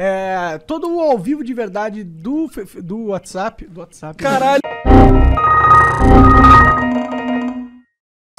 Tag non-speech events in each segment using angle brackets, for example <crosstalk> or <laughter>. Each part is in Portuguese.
É, todo o ao vivo de verdade do, do WhatsApp. Do WhatsApp. Né? Caralho!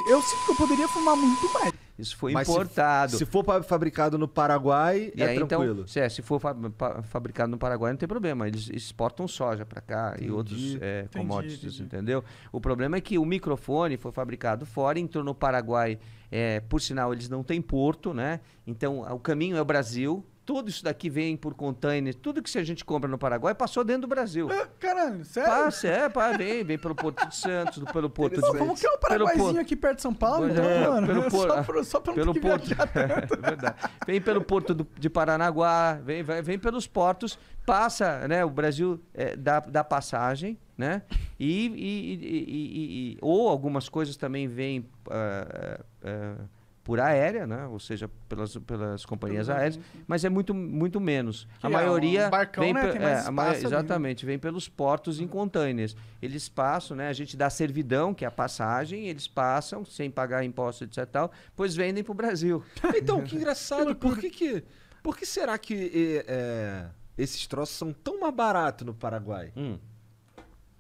Eu sinto que eu poderia fumar muito mais. Isso foi Mas importado. Se, se for fabricado no Paraguai, e é aí, então, tranquilo. Então, se, é, se for fa fa fabricado no Paraguai, não tem problema. Eles exportam soja para cá entendi, e outros é, commodities, entendi. entendeu? O problema é que o microfone foi fabricado fora, entrou no Paraguai. É, por sinal, eles não têm porto, né? Então, o caminho é o Brasil tudo isso daqui vem por container, tudo que a gente compra no Paraguai passou dentro do Brasil. É, caralho, sério? Passa, é, pá, vem, vem pelo Porto de Santos, pelo Porto de... Como que é o Paraguaizinho aqui perto de São Paulo? Então, é, mano, pelo é por... só, pra, só pra pelo Porto... <laughs> é, verdade. Vem pelo Porto do, de Paranaguá, vem, vem, vem pelos portos, passa, né, o Brasil é, dá, dá passagem, né? E, e, e, e, ou algumas coisas também vêm uh, uh, por aérea, né? ou seja, pelas, pelas companhias aéreas, mas é muito, muito menos. Que a é, maioria. Um barcão, vem né? É, espaço, né? exatamente, vem pelos portos em containers. Eles passam, né? a gente dá servidão, que é a passagem, eles passam sem pagar imposto, etc. Tal, pois vendem para o Brasil. <laughs> então, que engraçado, por que, que, por que será que é, esses troços são tão mais baratos no Paraguai? Hum.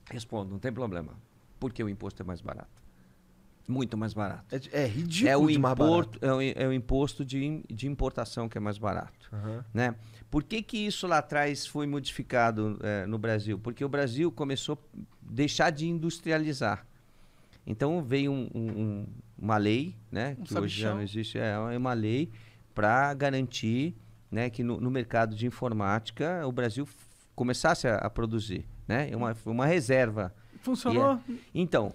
Respondo, não tem problema. Porque o imposto é mais barato. Muito mais barato. É, é ridículo é o imposto, é o, é o, imposto de, de importação que é mais barato. Uhum. Né? Por que, que isso lá atrás foi modificado é, no Brasil? Porque o Brasil começou a deixar de industrializar. Então veio um, um, uma lei, né, um que sabichão. hoje já não existe, é, é uma lei para garantir né, que no, no, mercado de informática o Brasil começasse a, a, produzir. Né? É uma, uma reserva. Funcionou? É. então,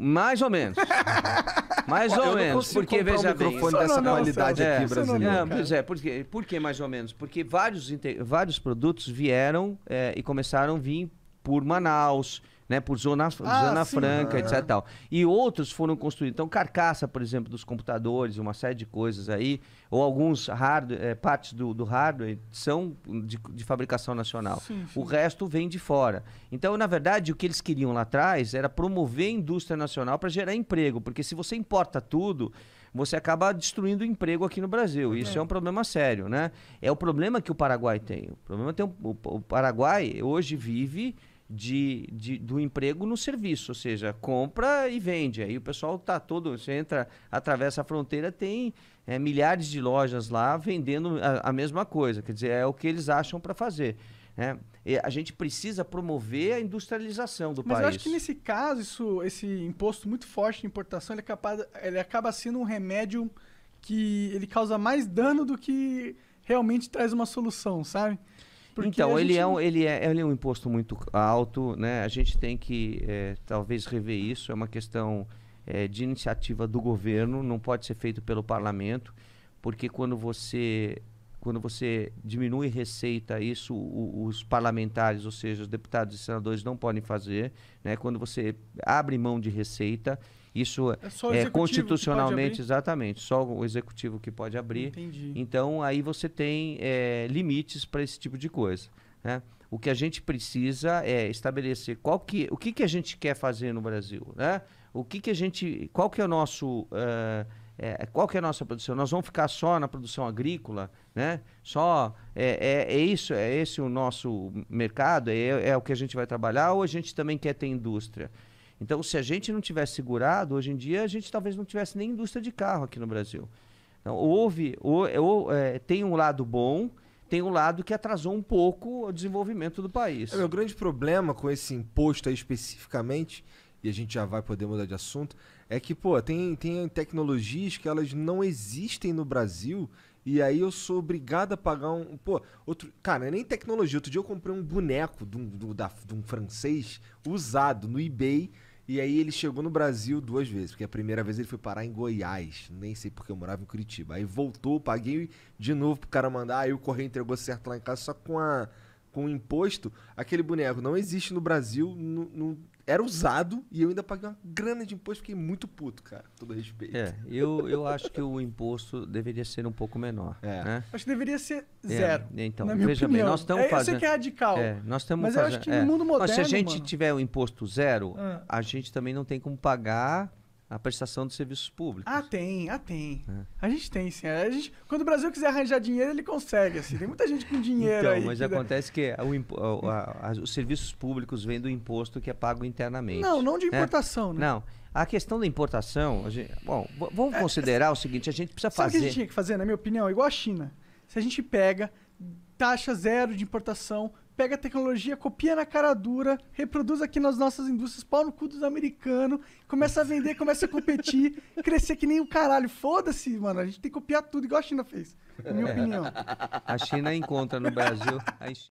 mais ou menos. <laughs> Mais ou menos. Porque, veja bem. microfone dessa não, qualidade não, aqui, é, brasileiro. Não, pois é, por quê? Por que mais ou menos? Porque vários, vários produtos vieram é, e começaram a vir por Manaus né? Por zona, ah, zona sim, franca, é. etc. Tal. E outros foram construídos. Então, carcaça, por exemplo, dos computadores, uma série de coisas aí, ou alguns hardware, é, partes do, do hardware são de, de fabricação nacional. Sim, sim. O resto vem de fora. Então, na verdade, o que eles queriam lá atrás era promover a indústria nacional para gerar emprego, porque se você importa tudo você acaba destruindo o emprego aqui no Brasil. É Isso é. é um problema sério, né? É o problema que o Paraguai tem. O problema tem o, o Paraguai hoje vive de, de, do emprego no serviço, ou seja, compra e vende. Aí o pessoal está todo, você entra, atravessa a fronteira, tem é, milhares de lojas lá vendendo a, a, mesma coisa. Quer dizer, é o que eles acham para fazer. Né? E a gente precisa promover a industrialização do Mas país. Mas eu acho que nesse caso, isso, esse imposto muito forte de importação, ele, é capaz, ele acaba sendo um remédio que ele causa mais dano do que realmente traz uma solução, sabe? Porque então, ele, gente... é um, ele, é, ele é um imposto muito alto, né? A gente tem que é, talvez rever isso, é uma questão é, de iniciativa do governo, não pode ser feito pelo parlamento, porque quando você quando você diminui receita, isso o, os parlamentares, ou seja, os deputados e senadores não podem fazer. Né? Quando você abre mão de receita, isso é, é constitucionalmente, exatamente, só o executivo que pode abrir. Entendi. Então aí você tem é, limites para esse tipo de coisa. Né? O que a gente precisa é estabelecer qual que, o que, que a gente quer fazer no Brasil, né? O que, que a gente, qual que é o nosso uh, é, qual que é a nossa produção? Nós vamos ficar só na produção agrícola, né? Só é, é, é isso, é esse o nosso mercado, é, é o que a gente vai trabalhar ou a gente também quer ter indústria? Então, se a gente não tivesse segurado, hoje em dia a gente talvez não tivesse nem indústria de carro aqui no Brasil. Então, houve, ou, é, ou, é, tem um lado bom, tem um lado que atrasou um pouco o desenvolvimento do país. É, meu grande problema com esse imposto aí especificamente, e a gente já vai poder mudar de assunto, é que, pô, tem, tem tecnologias que elas não existem no Brasil e aí eu sou obrigado a pagar um. Pô, outro. Cara, é nem tecnologia. Outro dia eu comprei um boneco de um, do, da, de um francês usado no eBay. E aí ele chegou no Brasil duas vezes, porque a primeira vez ele foi parar em Goiás, nem sei porque eu morava em Curitiba. Aí voltou, paguei de novo pro cara mandar, aí o correio entregou certo lá em casa, só com a com imposto, aquele boneco não existe no Brasil, não, era usado e eu ainda paguei uma grana de imposto, fiquei muito puto, cara, todo respeito. É, eu, eu acho que o imposto deveria ser um pouco menor. É. Né? Acho que deveria ser é, zero. É, então, veja opinião. bem, nós estamos é, fazendo. Eu sei que é radical. É, nós estamos mas fazendo, eu acho que no é. mundo moderno. Mas se a gente mano, tiver o um imposto zero, ah. a gente também não tem como pagar a prestação de serviços públicos. Ah, tem, ah, tem. É. A gente tem, sim. A gente, quando o Brasil quiser arranjar dinheiro, ele consegue, assim. Tem muita gente com dinheiro então, aí. Mas que acontece dá... que o, a, a, os serviços públicos vêm do imposto que é pago internamente. Não, não de né? importação, né? né? Não. A questão da importação, gente, bom, vamos é, considerar o seguinte, a gente precisa sabe fazer... Sabe o que a gente tinha que fazer, na minha opinião? Igual a China. Se a gente pega taxa zero de importação pega a tecnologia, copia na cara dura, reproduz aqui nas nossas indústrias, pau no cu dos americanos, começa a vender, começa a competir, <laughs> crescer que nem o caralho. Foda-se, mano. A gente tem que copiar tudo, igual a China fez, na minha é. opinião. A China encontra no Brasil.